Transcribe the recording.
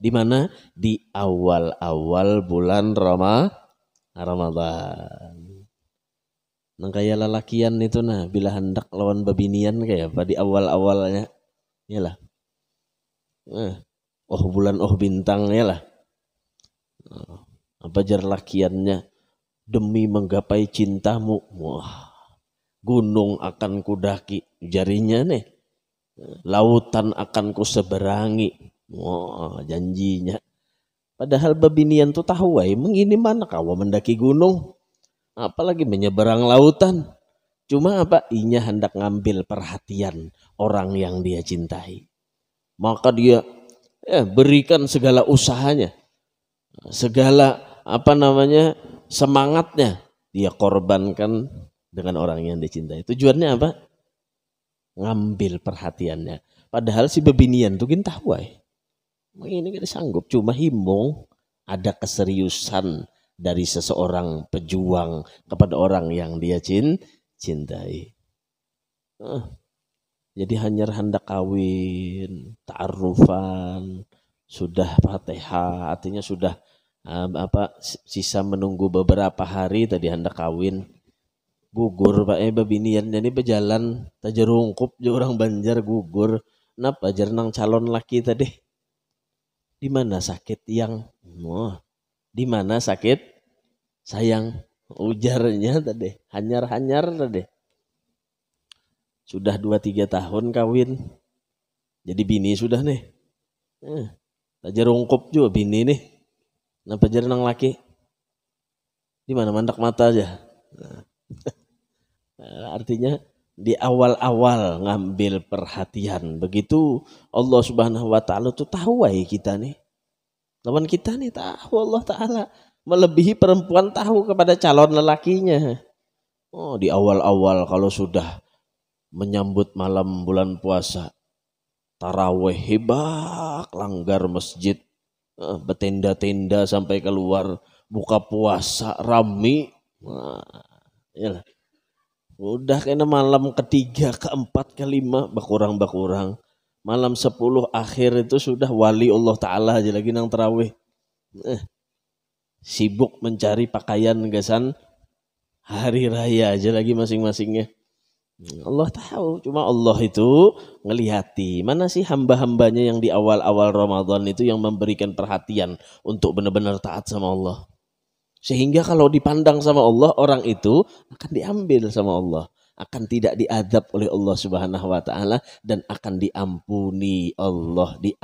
Di mana? Di awal-awal bulan Roma Ramadan. Nang kaya lalakian itu nah, bila hendak lawan babinian kayak apa di awal-awalnya. Iyalah. Eh, oh bulan oh bintang iyalah. lah, oh, apa lakiannya Demi menggapai cintamu. Wah. Gunung akan kudaki jarinya nih. Lautan akan kuseberangi Wah, janjinya. Padahal babinian tuh tahu wae mengini mana kawa mendaki gunung. Apalagi menyeberang lautan. Cuma apa? Inya hendak ngambil perhatian orang yang dia cintai. Maka dia ya, berikan segala usahanya. Segala apa namanya semangatnya dia korbankan dengan orang yang dicintai. Tujuannya apa? Ngambil perhatiannya. Padahal si bebinian tuh gin wae ini kita sanggup cuma himbong ada keseriusan dari seseorang pejuang kepada orang yang dia cintai. Eh, jadi hanya hendak kawin, taarufan, sudah fatihah, artinya sudah eh, apa sisa menunggu beberapa hari tadi hendak kawin gugur pak Eba eh, Binian, jadi berjalan tajerungkup orang banjar gugur napa jernang calon laki tadi di mana sakit yang oh, di mana sakit sayang ujarnya tadi hanyar-hanyar tadi sudah dua tiga tahun kawin jadi bini sudah nih eh, aja rungkup juga bini nih napa jadi laki di mana mandak mata aja nah, artinya di awal-awal ngambil perhatian. Begitu Allah Subhanahu wa taala tuh tahu wai kita nih. Lawan kita nih tahu Allah taala melebihi perempuan tahu kepada calon lelakinya. Oh, di awal-awal kalau sudah menyambut malam bulan puasa, taraweh hebat, langgar masjid, eh, betenda-tenda sampai keluar, buka puasa rami. Nah, Udah kena malam ketiga, keempat, kelima berkurang-berkurang. Malam sepuluh akhir itu sudah wali Allah Ta'ala aja lagi nang terawih. Eh, sibuk mencari pakaian gesan hari raya aja lagi masing-masingnya. Allah tahu, cuma Allah itu ngelihati mana sih hamba-hambanya yang di awal-awal Ramadan itu yang memberikan perhatian untuk benar-benar taat sama Allah. Sehingga kalau dipandang sama Allah, orang itu akan diambil sama Allah. Akan tidak diadab oleh Allah subhanahu wa ta'ala. Dan akan diampuni Allah. Di